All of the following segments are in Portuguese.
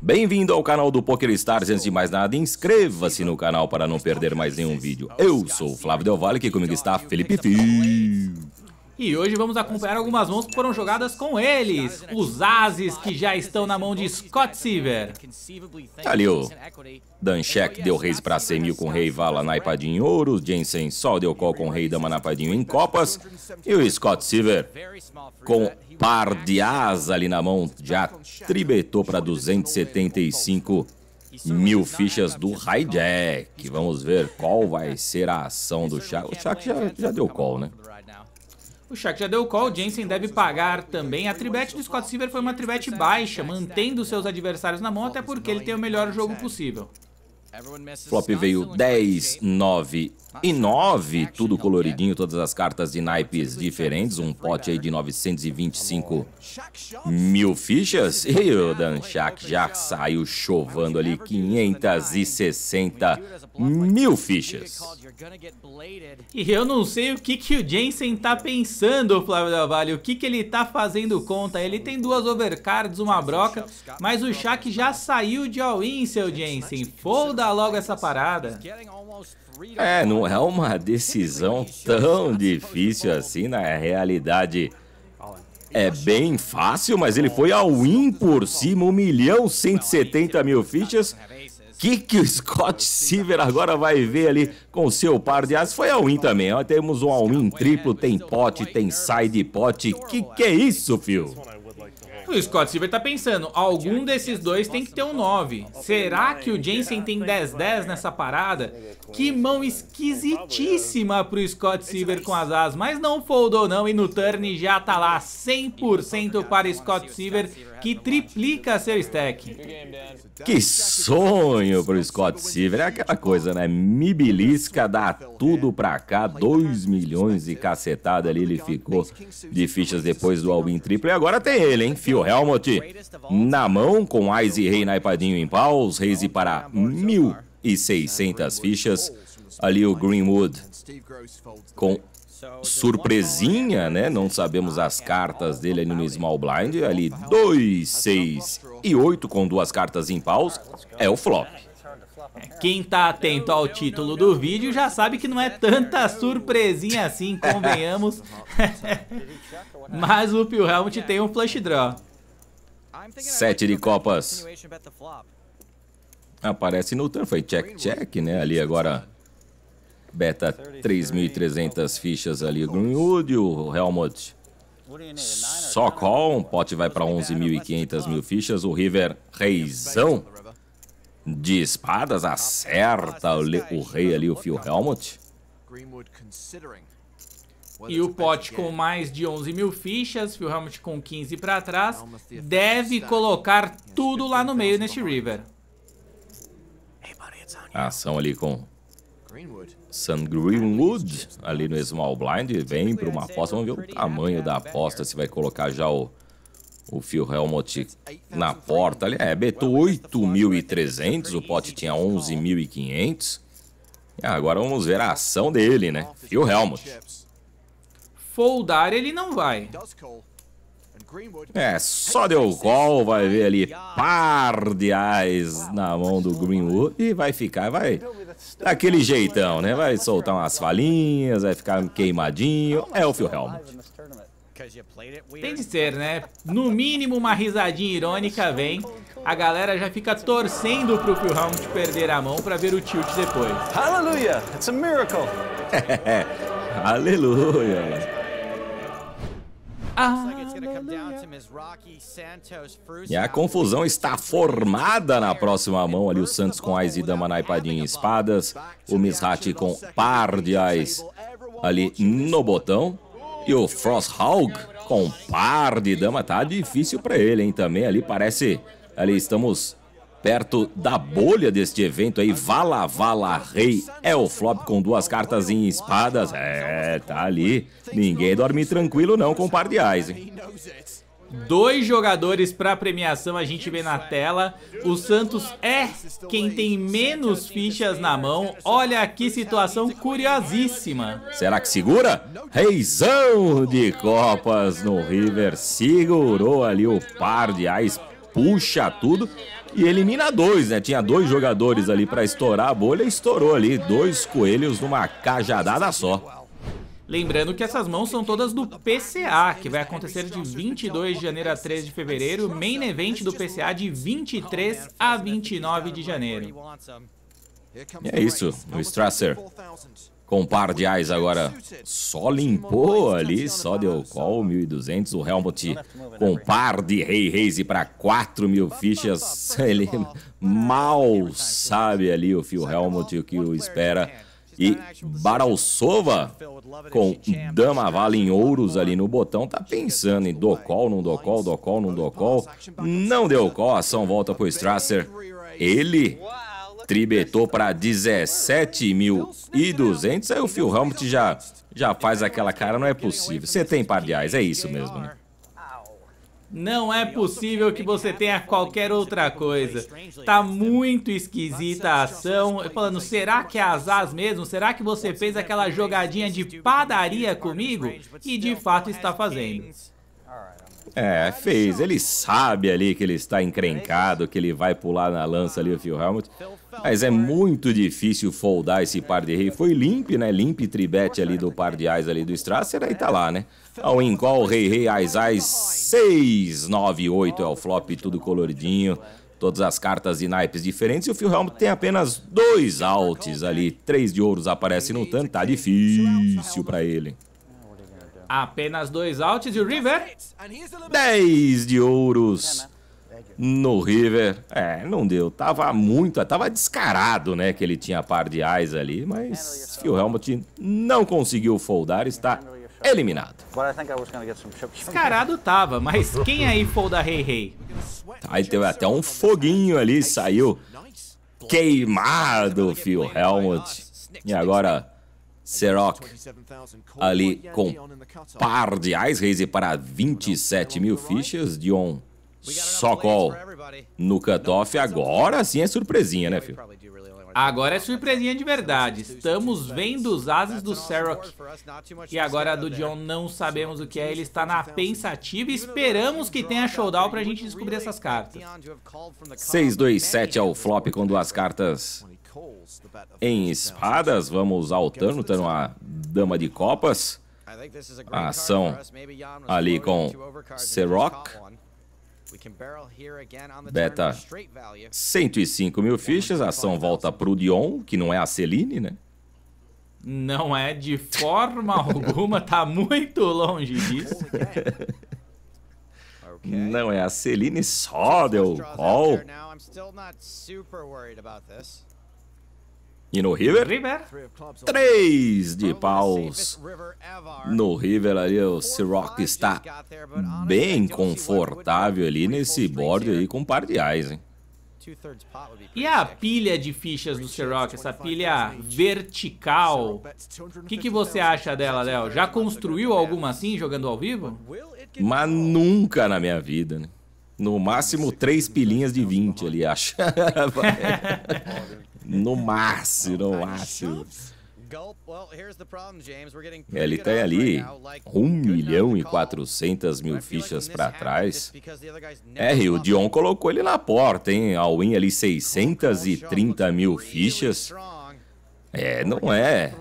Bem-vindo ao canal do Poker Stars. Antes de mais nada, inscreva-se no canal para não perder mais nenhum vídeo. Eu sou o Flávio Del Valle, que comigo está Felipe Fio. E hoje vamos acompanhar algumas mãos que foram jogadas com eles, os ases que já estão na mão de Scott Silver. Tá ali o Shek deu reis para c mil com rei vala naipadinho em ouro, Jensen Sol deu call com rei dama naipadinho em copas, e o Scott Silver com par de asa ali na mão já tribetou para 275 mil fichas do hijack. Vamos ver qual vai ser a ação do Shaq. O Shaq já, já deu call, né? O Shaq já deu call, o Jensen deve pagar também. A tribete do Scott Silver foi uma tribete baixa, mantendo seus adversários na mão, até porque ele tem o melhor jogo possível. Flop veio 10, 9 e 9, tudo coloridinho, todas as cartas de naipes diferentes, um pote aí de 925 mil fichas. E o Dan Shack já saiu chovando ali 560 mil fichas. E eu não sei o que, que o Jensen tá pensando, Flávio da O que, que ele tá fazendo conta. Ele tem duas overcards, uma broca, mas o Shaq já saiu de all-in, seu Jensen. Folda logo essa parada. É, não é uma decisão tão difícil assim na realidade. É bem fácil, mas ele foi ao in por cima, 1 milhão 170 mil fichas que, que o Scott Silver agora vai ver ali com o seu par de aço? Foi all-in também. Ó, temos um all-in triplo, tem pote, tem side pote. Que que é isso, fio? O Scott Silver tá pensando, algum desses dois tem que ter um 9. Será que o Jensen tem 10-10 nessa parada? Que mão esquisitíssima pro Scott Silver com as asas, mas não foldou não e no turn já tá lá 100% para Scott Silver, que triplica seu stack. Que sonho pro Scott Silver, é aquela coisa, né? mibilisca, dá tudo pra cá, 2 milhões e cacetada ali, ele ficou de fichas depois do all-in triplo. E agora tem ele, hein? Phil Helmut na mão, com Ais e Rei naipadinho em paus, Reis para mil e 600 fichas. Ali o Greenwood com surpresinha, né? Não sabemos as cartas dele ali no Small Blind. Ali 2, 6 e 8 com duas cartas em paus. É o flop. Quem tá atento ao título do vídeo já sabe que não é tanta surpresinha assim, convenhamos. Mas o Phil Helmut tem um flush draw. Sete de copas. Aparece no turn, foi check-check, né? Ali agora, beta 3.300 fichas ali. Greenwood, o Helmut só call, um pote vai para 11.500 mil fichas. O River, reizão de espadas, acerta o, o rei ali, o Phil Helmut. E o pote com mais de 11 mil fichas, Phil Helmut com 15 para trás, deve colocar tudo lá no meio neste River a ação ali com Sun Greenwood ali no Small Blind. Vem para uma aposta. Vamos ver o tamanho da aposta, se vai colocar já o, o Phil Helmut na porta. Ali, é, betou 8.300, o pote tinha 11.500. E agora vamos ver a ação dele, né? Phil Helmut. Foldar ele não vai. É, só deu gol, vai ver ali par de ais na mão do Greenwood e vai ficar, vai daquele jeitão, né? Vai soltar umas falinhas, vai ficar queimadinho. É o Phil Helmut. Tem de ser, né? No mínimo uma risadinha irônica vem. A galera já fica torcendo pro Phil Helmut perder a mão pra ver o tilt depois. Hallelujah! It's a miracle! Aleluia! Ah, e a confusão está formada na próxima mão ali. O Santos com e Dama Naipadinha em espadas. O Mishati com par de as ali no botão. E o Frost Frosthaug com par de dama. Tá difícil para ele, hein? Também ali parece... Ali estamos perto da bolha deste evento aí, Vala Vala Rei é o flop com duas cartas em espadas. É, tá ali. Ninguém dorme tranquilo não com um par de eyes, hein? Dois jogadores para premiação a gente vê na tela. O Santos é quem tem menos fichas na mão. Olha que situação curiosíssima. Será que segura? Reizão de Copas no River segurou ali o par de ais puxa tudo e elimina dois, né? Tinha dois jogadores ali para estourar a bolha e estourou ali dois coelhos numa cajadada só. Lembrando que essas mãos são todas do PCA, que vai acontecer de 22 de janeiro a 13 de fevereiro, main event do PCA de 23 a 29 de janeiro. E é isso, o Strasser com um par de eyes agora só limpou ali, só deu call, 1.200. O Helmut com um par de rei e para 4 mil fichas. Ele mal sabe ali o Phil Helmut o que o espera. E Baralsova com Dama Vale em ouros ali no botão, tá pensando em do call, não do call, do call, não do call. Não deu call, ação volta pro Strasser. Ele tribetou para 17.200. Aí o Phil Helmut já, já faz aquela cara, não é possível. Você tem par de ais, é isso mesmo, né? Não é possível que você tenha qualquer outra coisa. Tá muito esquisita a ação. Eu falando, será que é azar mesmo? Será que você fez aquela jogadinha de padaria comigo? E de fato está fazendo. É, fez. Ele sabe ali que ele está encrencado, que ele vai pular na lança ali o Phil Helmut. Mas é muito difícil foldar esse par de rei. Foi limp, né? Limp tribete ali do par de ais ali do Strasser, aí tá lá, né? Ao incall, rei, rei, ais, ais, 6, 9, 8 é o flop, tudo coloridinho. Todas as cartas e naipes diferentes. E o Phil Helm tem apenas dois altos ali. Três de ouros aparecem no tanto. Tá difícil para ele. Apenas dois altos e o River... 10 de ouros no River. É, não deu. Tava muito, tava descarado, né, que ele tinha par de eyes ali, mas Phil Helmut não conseguiu foldar, está eliminado. Descarado tava, mas quem aí folda Rei Rei? Aí teve até um foguinho ali, saiu queimado, Phil Helmut. E agora Seroc ali com par de eyes, raise para 27 mil fichas, Dion call. No cutoff, agora sim é surpresinha, né, filho? Agora é surpresinha de verdade. Estamos vendo os ases do Serok. E agora do John não sabemos o que é. Ele está na pensativa e esperamos que tenha showdown para a gente descobrir essas cartas. 6-2-7 ao é flop com duas cartas em espadas. Vamos ao Tano, Tano a dama de copas. A ação ali com Serok. Beta, 105 mil fichas, a ação volta para o Dion, que não é a Celine, né? Não é de forma alguma, tá muito longe disso. Oh, não é a Celine Sodel. Oh. E no River? River. Três de paus. No River ali, o Siroc está bem confortável ali nesse board aí com um par de ais, hein? E a pilha de fichas do Sherlock, essa pilha vertical, o que, que você acha dela, Léo? Já construiu alguma assim, jogando ao vivo? Mas nunca na minha vida, né? No máximo três pilinhas de 20 ali, acho. No máximo, no máximo. É, ele tem ali 1 milhão e 400 mil fichas para trás. É, e o Dion colocou ele na porta, hein? A Win ali 630 mil fichas. É, não é.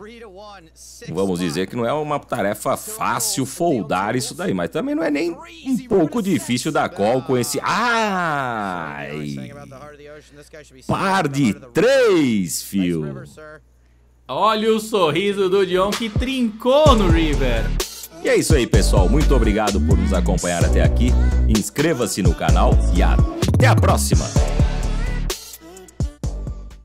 Vamos dizer que não é uma tarefa fácil foldar isso daí, mas também não é nem um pouco difícil dar call com esse. Ai! Par de três, fio! Olha o sorriso do Dion que trincou no River. E é isso aí, pessoal. Muito obrigado por nos acompanhar até aqui. Inscreva-se no canal e até a próxima!